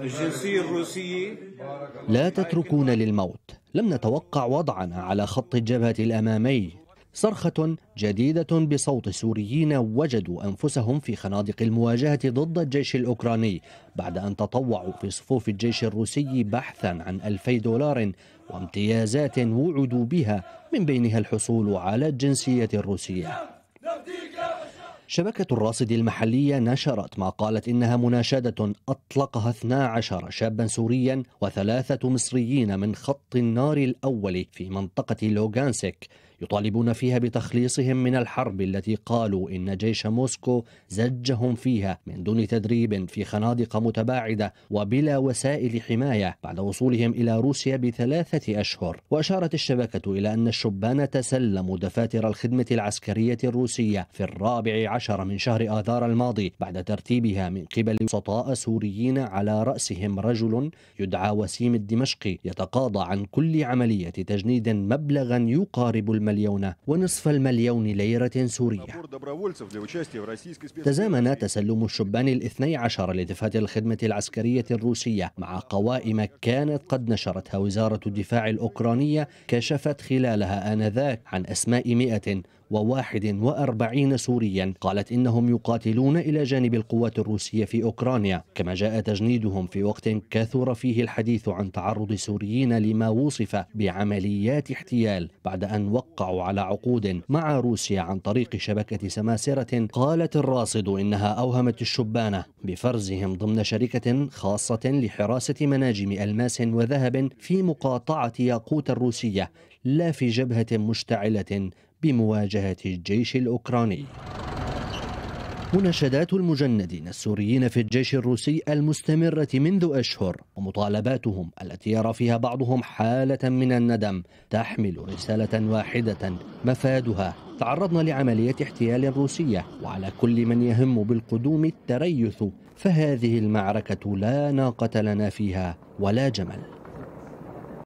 الجنسية الروسية لا تتركون للموت لم نتوقع وضعنا على خط الجبهة الأمامي صرخة جديدة بصوت سوريين وجدوا أنفسهم في خنادق المواجهة ضد الجيش الأوكراني بعد أن تطوعوا في صفوف الجيش الروسي بحثا عن ألفي دولار وامتيازات وعدوا بها من بينها الحصول على الجنسية الروسية شبكة الراصد المحلية نشرت ما قالت إنها مناشدة أطلقها 12 شابا سوريا وثلاثة مصريين من خط النار الأول في منطقة لوغانسك يطالبون فيها بتخليصهم من الحرب التي قالوا إن جيش موسكو زجهم فيها من دون تدريب في خنادق متباعدة وبلا وسائل حماية بعد وصولهم إلى روسيا بثلاثة أشهر وأشارت الشبكة إلى أن الشبان تسلموا دفاتر الخدمة العسكرية الروسية في الرابع عشر من شهر آذار الماضي بعد ترتيبها من قبل وسطاء سوريين على رأسهم رجل يدعى وسيم الدمشقي يتقاضى عن كل عملية تجنيد مبلغا يقارب المليون ونصف المليون ليرة سورية تزامن تسلم الشبان الاثني عشر لدفعة الخدمة العسكرية الروسية مع قوائم كانت قد نشرتها وزارة الدفاع الأوكرانية كشفت خلالها آنذاك عن أسماء 141 سوريا قالت إنهم يقاتلون إلى جانب القوات الروسية في أوكرانيا كما جاء تجنيدهم في وقت كثر فيه الحديث عن تعرض سوريين لما وصف بعمليات احتيال بعد أن وقعوا على عقود مع روسيا عن طريق شبكة سماسرة قالت الراصد إنها أوهمت الشبانة بفرزهم ضمن شركة خاصة لحراسة مناجم ألماس وذهب في مقاطعة ياقوت الروسية لا في جبهة مشتعلة بمواجهة الجيش الأوكراني مناشدات المجندين السوريين في الجيش الروسي المستمرة منذ أشهر ومطالباتهم التي يرى فيها بعضهم حالة من الندم تحمل رسالة واحدة مفادها تعرضنا لعملية احتيال روسية وعلى كل من يهم بالقدوم التريث فهذه المعركة لا ناقة لنا فيها ولا جمل